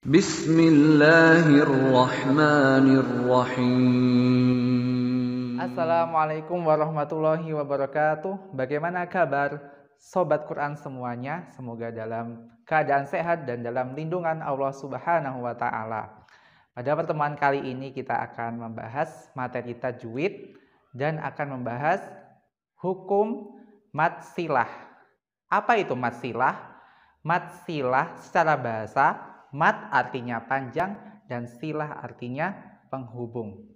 Bismillahirrahmanirrahim. Assalamualaikum warahmatullahi wabarakatuh. Bagaimana kabar sobat Quran semuanya? Semoga dalam keadaan sehat dan dalam lindungan Allah Subhanahu wa taala. Pada pertemuan kali ini kita akan membahas materi tajwid dan akan membahas hukum matsilah. Apa itu matsilah? Matsilah secara bahasa Mat artinya panjang dan silah artinya penghubung.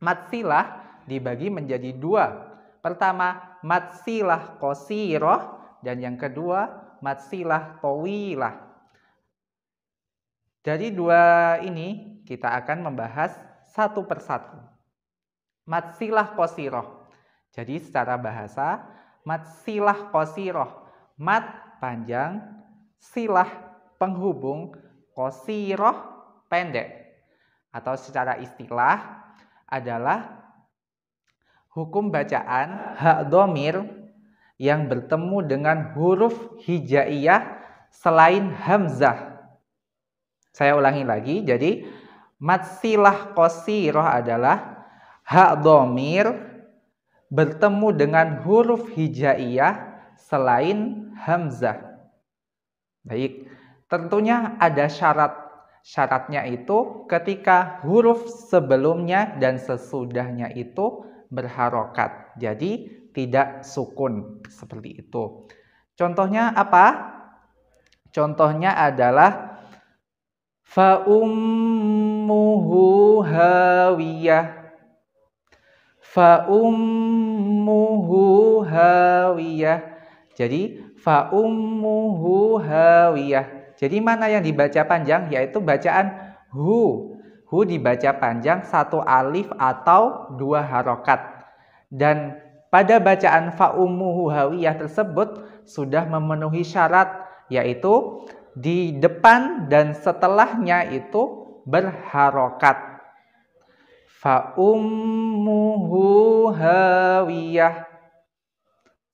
Mat silah dibagi menjadi dua. Pertama, mat silah kosiroh dan yang kedua, mat silah towilah. Dari dua ini kita akan membahas satu persatu. Mat silah kosiroh. Jadi secara bahasa, mat silah kosiroh. Mat panjang, silah penghubung Kosiroh pendek. Atau secara istilah adalah hukum bacaan hak domir yang bertemu dengan huruf hijaiyah selain hamzah. Saya ulangi lagi, jadi matsilah kosiroh adalah hak domir bertemu dengan huruf hijaiyah selain hamzah. Baik, Tentunya ada syarat Syaratnya itu ketika huruf sebelumnya dan sesudahnya itu berharokat. Jadi tidak sukun seperti itu. Contohnya apa? Contohnya adalah fa'ummuhu hawiyah. Fa'ummuhu hawiyah. Jadi fa'ummuhu hawiyah jadi mana yang dibaca panjang? Yaitu bacaan hu. Hu dibaca panjang satu alif atau dua harokat. Dan pada bacaan fa'umuhu hawiyah tersebut sudah memenuhi syarat yaitu di depan dan setelahnya itu berharokat. Fa'umuhu hawiyah.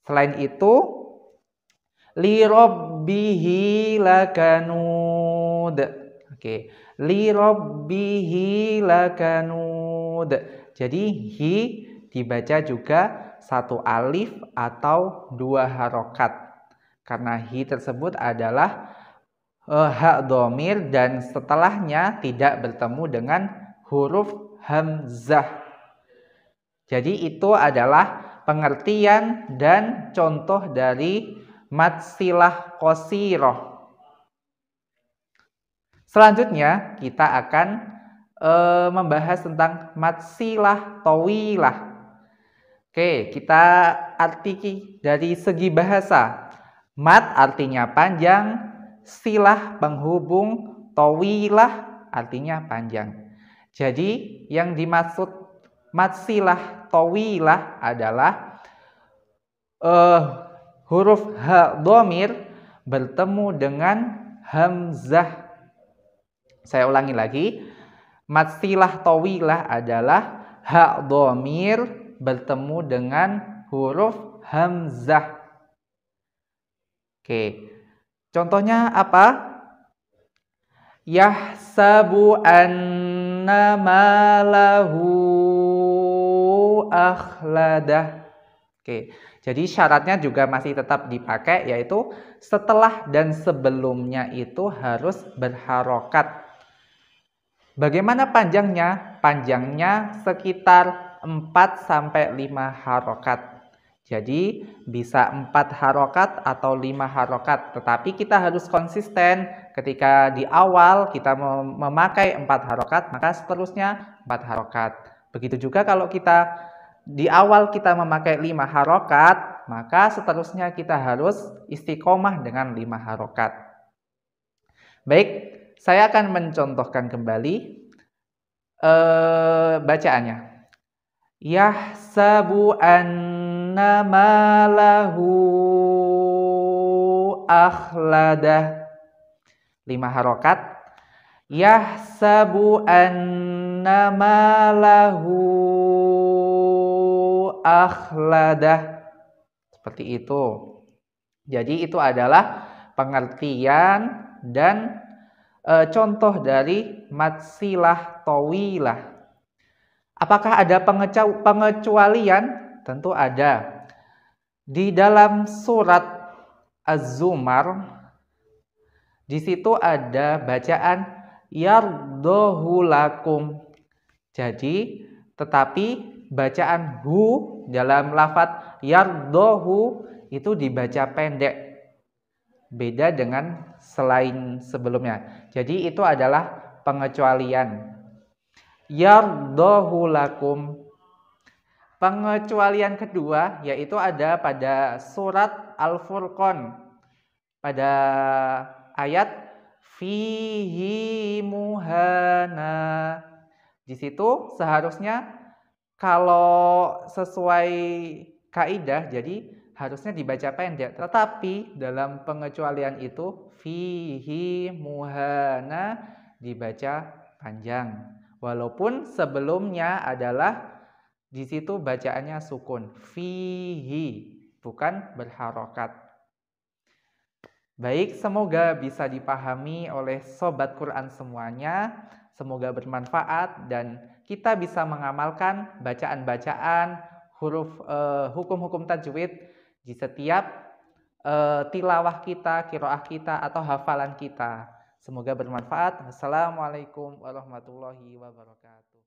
Selain itu, li rabbihi lakanud. Oke, li lakanud. Jadi hi dibaca juga satu alif atau dua harokat. Karena hi tersebut adalah uh, hak domir dan setelahnya tidak bertemu dengan huruf hamzah. Jadi itu adalah pengertian dan contoh dari matsilah kosiroh. Selanjutnya kita akan e, membahas tentang matsilah towilah. Oke, kita artiki dari segi bahasa. Mat artinya panjang, silah penghubung, towilah artinya panjang. Jadi yang dimaksud matsilah towilah adalah uh, huruf ha domir bertemu dengan hamzah. Saya ulangi lagi. Matsilah towilah adalah ha domir bertemu dengan huruf hamzah. Oke. Contohnya apa? Yahsabu anna malahu akhladah Oke, jadi syaratnya juga masih tetap dipakai yaitu setelah dan sebelumnya itu harus berharokat. Bagaimana panjangnya? Panjangnya sekitar 4 sampai 5 harokat. Jadi bisa 4 harokat atau 5 harokat. Tetapi kita harus konsisten ketika di awal kita memakai 4 harokat, maka seterusnya 4 harokat. Begitu juga kalau kita di awal kita memakai lima harokat, maka seterusnya kita harus istiqomah dengan lima harokat. Baik, saya akan mencontohkan kembali eh, bacaannya. Yahsabu anna malahu akhladah. Lima harokat. Yahsabu anna malahu akhladah. Seperti itu. Jadi itu adalah pengertian dan e, contoh dari matsilah towilah. Apakah ada pengecualian? Tentu ada. Di dalam surat Az-Zumar di situ ada bacaan yardohulakum. Jadi tetapi bacaan hu dalam lafat yardohu itu dibaca pendek. Beda dengan selain sebelumnya. Jadi itu adalah pengecualian. Yardohu lakum Pengecualian kedua yaitu ada pada surat Al-Furqan pada ayat fihi muhana. Di situ seharusnya kalau sesuai kaidah jadi harusnya dibaca pendek. Tetapi dalam pengecualian itu fihi muhana dibaca panjang. Walaupun sebelumnya adalah di situ bacaannya sukun fihi bukan berharokat. Baik, semoga bisa dipahami oleh sobat Quran semuanya. Semoga bermanfaat dan kita bisa mengamalkan bacaan-bacaan huruf eh, hukum-hukum uh, tajwid di setiap uh, tilawah kita, kiroah kita, atau hafalan kita. Semoga bermanfaat. Assalamualaikum warahmatullahi wabarakatuh.